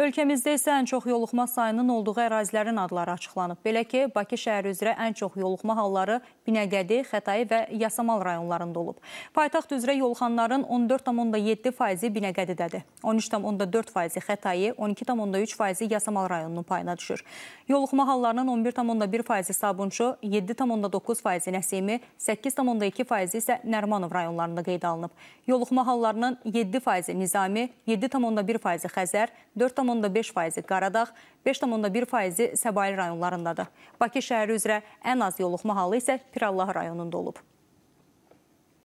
Ölkəmizdə isə ən çox yoluxma sayının olduğu ərazilərin adları açıqlanıb. Belə ki, Bakı şəhəri üzrə ən çox yoluxma halları Binəqədi, Xətai və Yasamal rayonlarında olub. Paytaxt üzrə yoluxanların 14,7 faizi Binəqədidədir. 13,4 faizi Xətai, 12,3 faizi Yasamal rayonunun payına düşür. Yoluxma hallarının 11,1 faizi Sabunçu, 7,9 faizi Nəsimi, 8,2 faizi isə Nərmanov rayonlarında qeydə alınıb. Yoluxma hallarının 7 faizi Nizami, 7,1 faizi Xəzər, 4,1 5,5 faizi Qaradağ, 5,1 faizi Səbail rayonlarındadır. Bakı şəhəri üzrə ən az yoluxma halı isə Pirallah rayonunda olub.